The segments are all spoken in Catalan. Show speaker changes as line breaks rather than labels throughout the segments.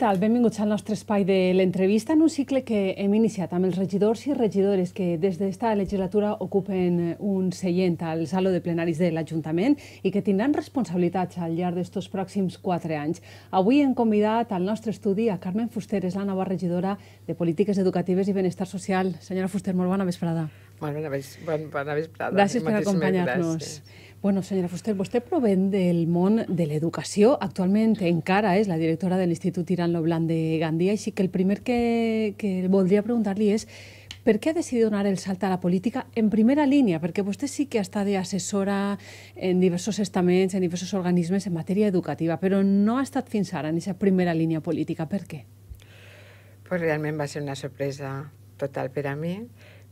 tal? Benvinguts al nostre espai de l'entrevista en un cicle que hem iniciat amb els regidors i regidores que des d'esta legislatura ocupen un seient al Saló de Plenaris de l'Ajuntament i que tindran responsabilitats al llarg d'estos pròxims quatre anys. Avui hem convidat al nostre estudi a Carmen Fuster, és la nova regidora de Polítiques Educatives i Benestar Social. Senyora Fuster, molt bona vesprada.
bona, ves, bona, bona vesprada. Gràcies per acompanyar-nos.
Gràcies. Bueno, senyora Fuster, vostè provén del món de l'educació. Actualment encara és la directora de l'Institut lo Blanc de Gandia, així que el primer que, que voldria preguntar-li és per què ha decidit donar el salt a la política en primera línia? Perquè vostè sí que està d'assessora en diversos estaments, en diversos organismes en matèria educativa, però no ha estat fins ara en aquesta primera línia política. Per què?
Pues realment va ser una sorpresa total per a mi,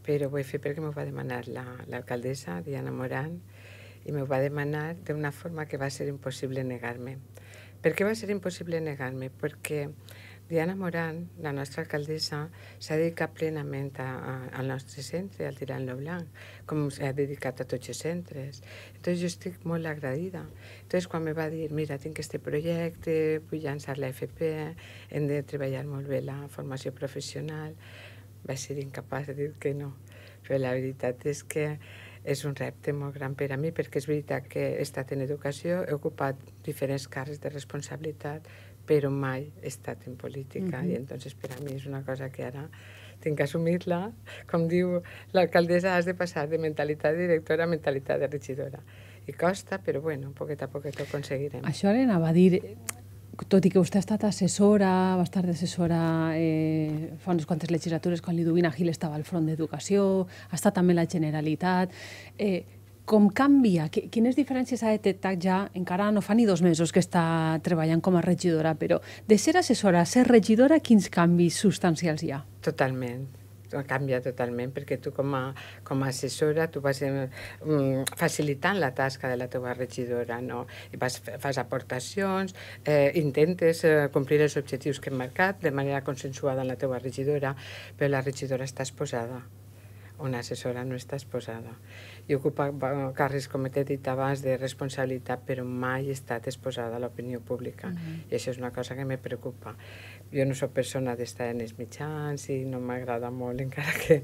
però ho he fet perquè m'ho va demanar l'alcaldessa la, Diana Morán, i m'ho va demanar d'una forma que va ser impossible negar-me. Per què va ser impossible negar-me? Perquè Diana Morán, la nostra alcaldessa, s'ha dedicat plenament a, a, al nostre centre, al Tirant lo Blanc, com s'ha dedicat a tots els centres. Entonces jo estic molt agradida. Entonces quan me va dir, mira, tinc aquest projecte, vull llançar la FP, hem de treballar molt bé la formació professional, va ser incapaç de dir que no. Però la veritat és que és un repte molt gran per a mi perquè és veritat que he estat en educació, he ocupat diferents càrrecs de responsabilitat, però mai he estat en política mm -hmm. i entonces per a mi és una cosa que ara tinc que assumir-la. Com diu l'alcaldessa, has de passar de mentalitat de directora a mentalitat de regidora. I costa, però bueno, poquet a poquet ho aconseguirem.
Això li anava a dir, tot i que vostè ha estat assessora, va estar d'assessora eh, fa unes quantes legislatures quan l'Iduvina Gil estava al front d'Educació, ha estat també la Generalitat... Eh, com canvia? Quines diferències ha detectat ja? Encara no fa ni dos mesos que està treballant com a regidora, però de ser assessora a ser regidora, quins canvis substancials hi ha?
Totalment canvia totalment, perquè tu com a, com a assessora tu vas um, facilitant la tasca de la teva regidora, no? I vas, fas aportacions, eh, intentes eh, complir els objectius que hem marcat de manera consensuada amb la teva regidora, però la regidora està exposada una assessora no està exposada. I ocupa carrers, com t'he dit abans, de responsabilitat, però mai ha estat exposada a l'opinió pública. Uh mm-hmm. -huh. I això és una cosa que me preocupa jo no sóc persona d'estar en els mitjans i no m'agrada molt, encara que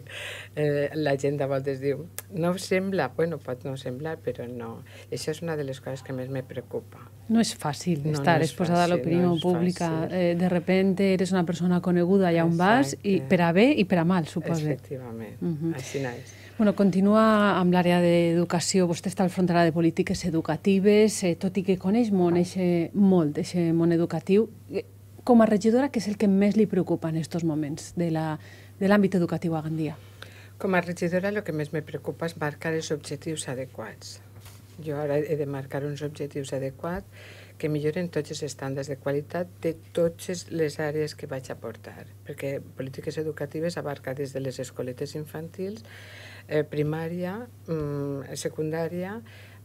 eh, la gent de voltes diu no sembla, bueno, pot no semblar, però no. Això és una de les coses que més me preocupa.
No és fàcil no, estar no exposada fàcil, a l'opinió no pública. Eh, de repente eres una persona coneguda allà on vas, i per a bé i per a mal, suposo.
Efectivament, uh -huh. així és.
Bueno, continua amb l'àrea d'educació. Vostè està al frontal de polítiques educatives, eh, tot i que coneix molt, eixe, eh, molt eixe món educatiu. Eh, com a regidora, què és el que més li preocupa en aquests moments de l'àmbit educatiu a Gandia?
Com a regidora, el que més me preocupa és marcar els objectius adequats. Jo ara he de marcar uns objectius adequats que milloren tots els estàndards de qualitat de totes les àrees que vaig aportar, perquè polítiques educatives abarca des de les escoletes infantils, eh, primària, mm, secundària,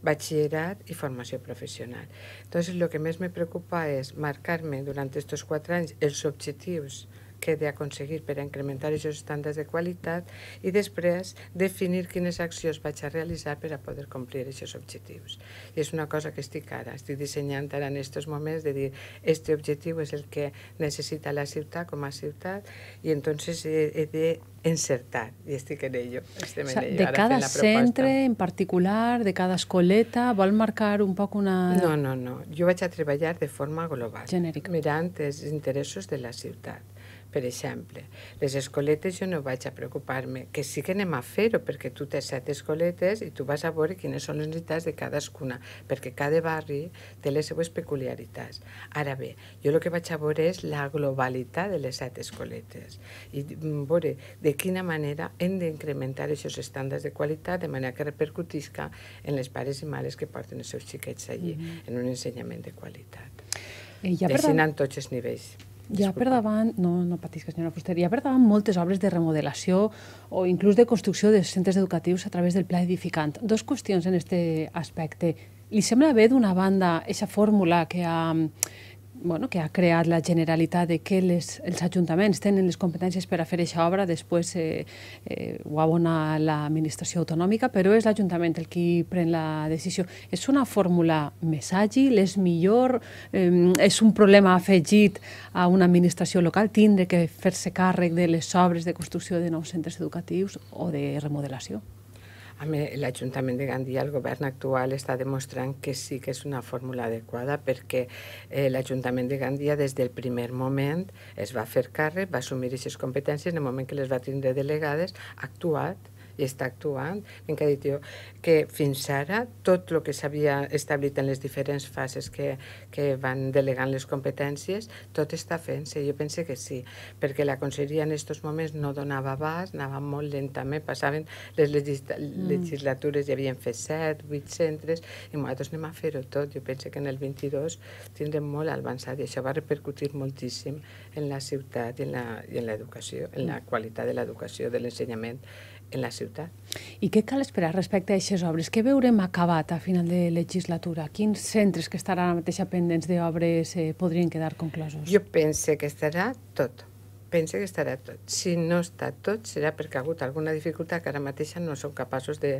bachillerat i formació professional. Entonces, el que més me preocupa és marcar-me durant aquests cuatro anys els objectius que de d'aconseguir per a incrementar aquests estàndards de qualitat i després definir quines accions vaig a realitzar per a poder complir aquests objectius. I és una cosa que estic ara, estic dissenyant ara en aquests moments de dir este objectiu és el que necessita la ciutat com a ciutat i entonces he, he de encertar, i estic en ello. Estem o sea, en ello de ara cada centre
en particular, de cada escoleta, vol marcar un poc una... No,
no, no. Jo vaig a treballar de forma global. Genèrica. Mirant els interessos de la ciutat per exemple. Les escoletes jo no vaig a preocupar-me, que sí que anem a fer-ho, perquè tu tens set escoletes i tu vas a veure quines són les necessitats de cadascuna, perquè cada barri té les seues peculiaritats. Ara bé, jo el que vaig a veure és la globalitat de les set escoletes i mm, veure de quina manera hem d'incrementar aquests estàndards de qualitat de manera que repercutisca en les pares i mares que porten els seus xiquets allí, mm -hmm. en un ensenyament de qualitat.
I eh, ja, per tant...
tots els nivells.
Hi ha per davant, no, no patisca, senyora Fuster, hi ha per davant moltes obres de remodelació o inclús de construcció de centres educatius a través del pla edificant. Dos qüestions en aquest aspecte. Li sembla bé, d'una banda, aquesta fórmula que ha bueno, que ha creat la Generalitat de que les, els ajuntaments tenen les competències per a fer aquesta obra, després eh, eh, ho abona l'administració autonòmica, però és l'Ajuntament el qui pren la decisió. És una fórmula més àgil, és millor, eh, és un problema afegit a una administració local tindre que fer-se càrrec de les obres de construcció de nous centres educatius o de remodelació?
L'Ajuntament de Gandia, el govern actual, està demostrant que sí que és una fórmula adequada perquè eh, l'Ajuntament de Gandia des del primer moment es va fer càrrec, va assumir aquestes competències, en el moment que les va tindre delegades, ha actuat i està actuant, en ha dit jo, que fins ara tot el que s'havia establit en les diferents fases que, que van delegant les competències, tot està fent-se, jo pense que sí, perquè la conselleria en aquests moments no donava abast, anava molt lentament, passaven les legis mm. legislatures, hi havien fet set, vuit centres, i nosaltres anem a fer-ho tot, jo pense que en el 22 tindrem molt avançat i això va repercutir moltíssim en la ciutat i en l'educació, en, en la qualitat de l'educació, de l'ensenyament en la ciutat.
I què cal esperar respecte a aquestes obres? Què veurem acabat a final de legislatura? Quins centres que estaran ara mateix pendents d'obres eh, podrien quedar conclosos?
Jo pense que estarà tot pense que estarà tot. Si no està tot, serà perquè ha hagut alguna dificultat que ara mateixa no som capaços de,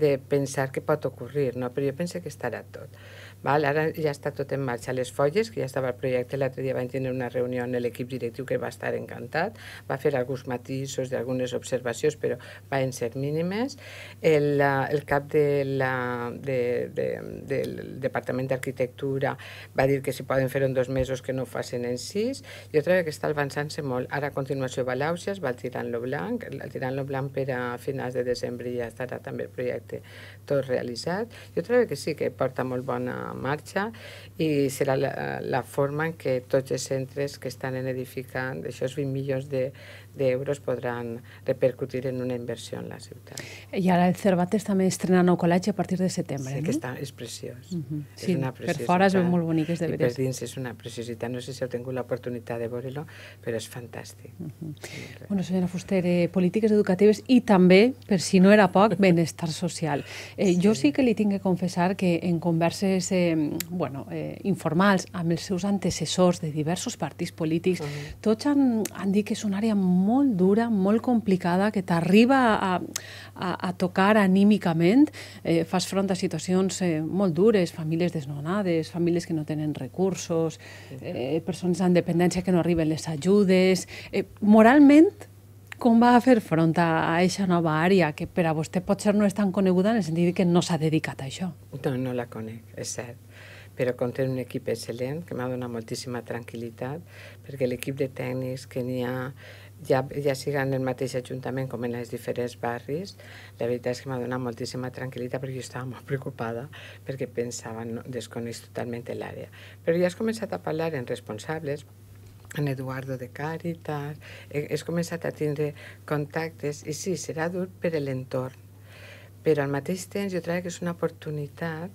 de pensar que pot ocorrir, no? però jo penso que estarà tot. Val? Ara ja està tot en marxa. Les folles, que ja estava el projecte, l'altre dia vam tenir una reunió amb l'equip directiu que va estar encantat, va fer alguns matisos d'algunes observacions, però van ser mínimes. El, el cap de la, de, de, del Departament d'Arquitectura va dir que si poden fer en dos mesos que no ho facin en sis. Jo trobo que està avançant-se molt. Ara a continuació Balauges, va Tirant-lo Blanc. El Tirant-lo Blanc per a finals de desembre ja estarà també el projecte tot realitzat. Jo trobo que sí, que porta molt bona marxa i serà la, la forma en què tots els centres que estan en edificant, això és 20 milions de, d'euros podran repercutir en una inversió en la ciutat.
I ara el Cervantes també estrena nou col·legi a partir de setembre, sí, no? Sí, que està,
és preciós. Uh mhm. -huh. és sí, una per fora és molt bonic, és de veritat. I per dins és una preciositat. No sé si heu tingut l'oportunitat de veure-lo, però és fantàstic. Uh mhm. -huh. Sí,
bueno, senyora Fuster, eh, polítiques educatives i també, per si no era poc, benestar social. Eh, sí. Jo sí que li tinc que confessar que en converses eh, bueno, eh, informals amb els seus antecessors de diversos partits polítics, uh -huh. tots han, han dit que és una àrea molt molt dura, molt complicada, que t'arriba a, a, a tocar anímicament. Eh, fas front a situacions eh, molt dures, famílies desnonades, famílies que no tenen recursos, eh, persones amb dependència que no arriben les ajudes... Eh, moralment, com va fer front a aquesta nova àrea que per a vostè potser no és tan coneguda en el sentit que no s'ha dedicat a això?
No, no la conec, és cert però compten un equip excel·lent que m'ha donat moltíssima tranquil·litat perquè l'equip de tècnics que n'hi ha ja, ja sigui en el mateix ajuntament com en els diferents barris, la veritat és que m'ha donat moltíssima tranquil·litat perquè jo estava molt preocupada perquè pensava, no, desconeix totalment l'àrea. Però ja has començat a parlar en responsables, en Eduardo de Càritas, has començat a tindre contactes i sí, serà dur per l'entorn, però al mateix temps jo crec que és una oportunitat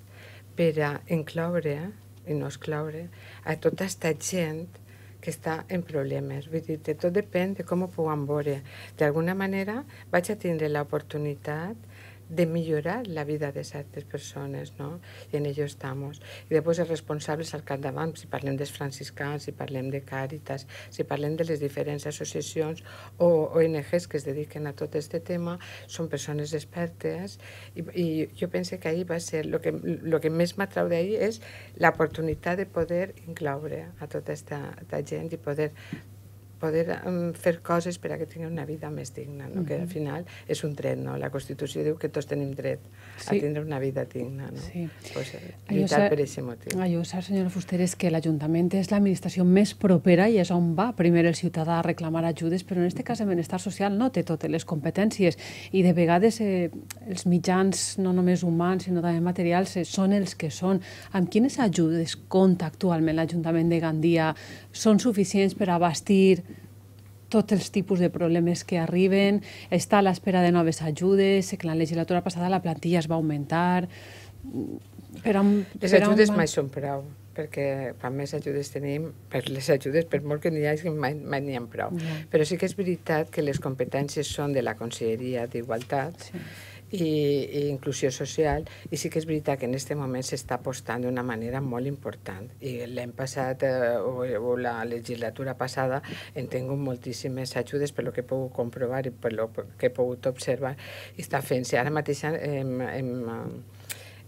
per a incloure i no excloure a tota aquesta gent que està en problemes. Vull dir, de tot depèn de com ho puguem veure. D'alguna manera vaig a tindre l'oportunitat de millorar la vida de certes persones, no? I en això estem. I després els responsables al capdavant, si parlem dels franciscans, si parlem de Càritas, si parlem de les diferents associacions o ONGs que es dediquen a tot aquest tema, són persones expertes i, i jo penso que ahir va ser, el que, lo que més m'atrau d'ahir és l'oportunitat de poder incloure a tota aquesta gent i poder poder fer coses per a que tinguin una vida més digna, no? Mm -hmm. que al mhm. final és un dret, no? La Constitució diu que tots tenim dret sí. a tindre una vida digna, no? Sí. Pues, eh, lluitar tal per aquest motiu.
Allò cert, senyora Fuster, és que l'Ajuntament és l'administració més propera i és on va primer el ciutadà a reclamar ajudes, però en aquest cas el benestar social no té totes les competències i de vegades eh, els mitjans, no només humans, sinó també materials, eh, són els que són. Amb quines ajudes compta actualment l'Ajuntament de Gandia? Són suficients per abastir tots els tipus de problemes que arriben, està a l'espera de noves ajudes, que la legislatura passada la plantilla es va augmentar... Mm, per on, les ajudes mai són
prou, perquè quan més ajudes tenim, per les ajudes, per molt que n'hi hagi, mai, mai n'hi ha prou. Yeah. Però sí que és veritat que les competències són de la Conselleria d'Igualtat, sí i, i inclusió social i sí que és veritat que en aquest moment s'està apostant d'una manera molt important i l'any passat eh, o, o la legislatura passada hem tingut moltíssimes ajudes per lo que he pogut comprovar i per lo que he pogut observar i està fent-se ara mateix hem, hem,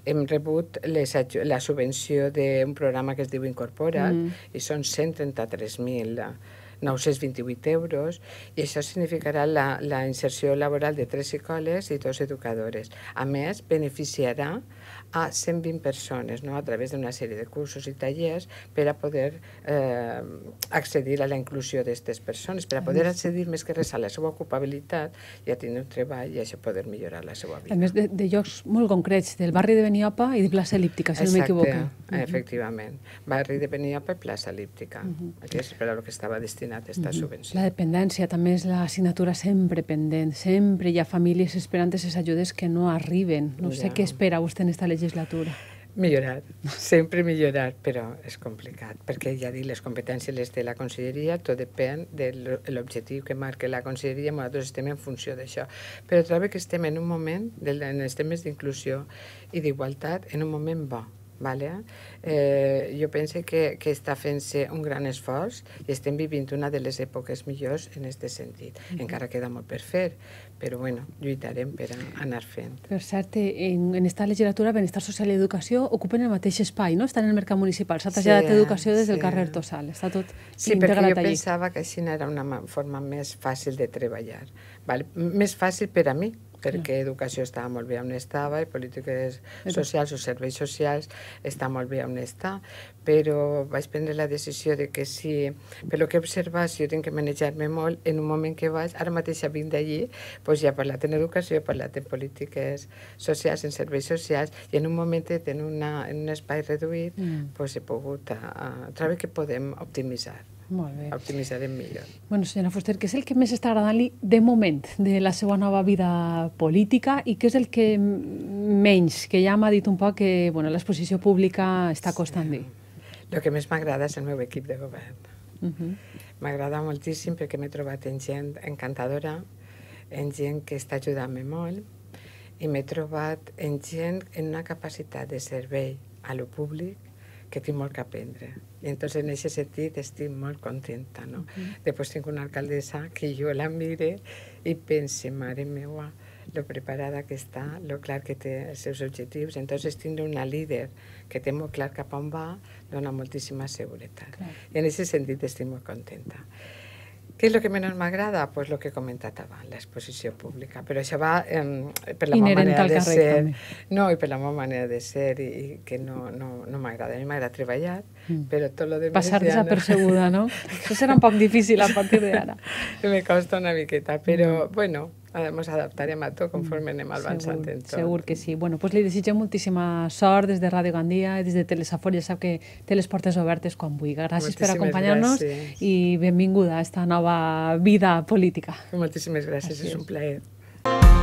hem rebut les, la subvenció d'un programa que es diu Incorpora't mm. i són 133.000 928 euros i això significarà la, la inserció laboral de tres psicòlegs i dos educadores. A més, beneficiarà a 120 persones no? a través d'una sèrie de cursos i tallers per a poder eh, accedir a la inclusió d'aquestes persones, per a poder a accedir més que res a la seva ocupabilitat i a tenir un treball i això poder millorar la seva
vida. A més de, de llocs molt concrets, del barri de Beniopa i de plaça Elíptica, si Exacte, no m'equivoco. Eh,
efectivament. Barri de Beniopa i plaça Elíptica. Uh -huh. Aquest és per a lo que estava destinat aquesta uh -huh. subvenció.
La dependència també és l'assignatura sempre pendent. Sempre hi ha famílies esperant aquestes ajudes que no arriben. No ja. sé què espera vostè en aquesta legislació legislatura?
Millorar, sempre millorar, però és complicat, perquè ja dic, les competències les té la conselleria, tot depèn de l'objectiu que marca la conselleria, nosaltres estem en funció d'això. Però trobo que estem en un moment, en els temes d'inclusió i d'igualtat, en un moment bo, Vale? Eh, jo penso que, que està fent-se un gran esforç i estem vivint una de les èpoques millors en aquest sentit. Mm -hmm. Encara queda molt per fer, però bueno, lluitarem per anar fent.
Per cert, en, en esta legislatura Benestar Social i Educació ocupen el mateix espai, no? Estan en el mercat municipal. S'ha traslladat sí, educació des sí. del carrer Tosal. Està tot sí, integrat allà. Sí, perquè jo
pensava que així era una forma més fàcil de treballar. Vale? Més fàcil per a mi, perquè yeah. educació està molt bé on estava i polítiques socials o serveis socials està molt bé on està, però vaig prendre la decisió de que si, pel que he observat, si jo tinc que manejar-me molt, en un moment que vaig, ara mateix vinc d'allí, doncs ja he parlat en educació, he parlat en polítiques socials, en serveis socials, i en un moment en, una, en un espai reduït, mm. doncs he pogut, a, a, a, a que podem optimitzar. Molt bé. optimitzarem millor.
Bueno, senyora Fuster, què és el que més està agradant-li de moment de la seva nova vida política i què és el que menys, que ja m'ha dit un poc que bueno, l'exposició pública està costant li dir?
El que més m'agrada és el meu equip de govern. Mhm. M'agrada uh -huh. moltíssim perquè m'he trobat en gent encantadora, en gent que està ajudant-me molt i m'he trobat en gent en una capacitat de servei a lo públic que tinc molt que aprendre. I entonces, en aquest sentit, estic molt contenta, no? Mm. Després tinc una alcaldessa que jo la mire i pense, mare meva, lo preparada que està, lo clar que té els seus objectius. Entonces, tindre una líder que té molt clar cap on va, dona moltíssima seguretat. Clar. I en aquest sentit estic molt contenta. Què és el que menys m'agrada? Pues el que he comentat abans, l'exposició pública. Però això va eh, per la meva manera de ser. També. No, i per la meva manera de ser, i, i que no, no, no m'agrada. A mi m'agrada treballar, mm. però tot lo de Passar desapercebuda, no?
no? Això serà un poc
difícil a partir d'ara. Me costa una miqueta, però, mm. bueno, ens adaptarem a tot conforme anem mm, avançant segur, en tot. Segur
que sí. Bueno, pues li desitgem moltíssima sort des de Ràdio Gandia i des de Telesafor. Ja sap que té les portes obertes quan vulgui. Gràcies Moltíssimes per acompanyar-nos i benvinguda a esta nova vida política. Moltíssimes gràcies, gràcies. és un
plaer.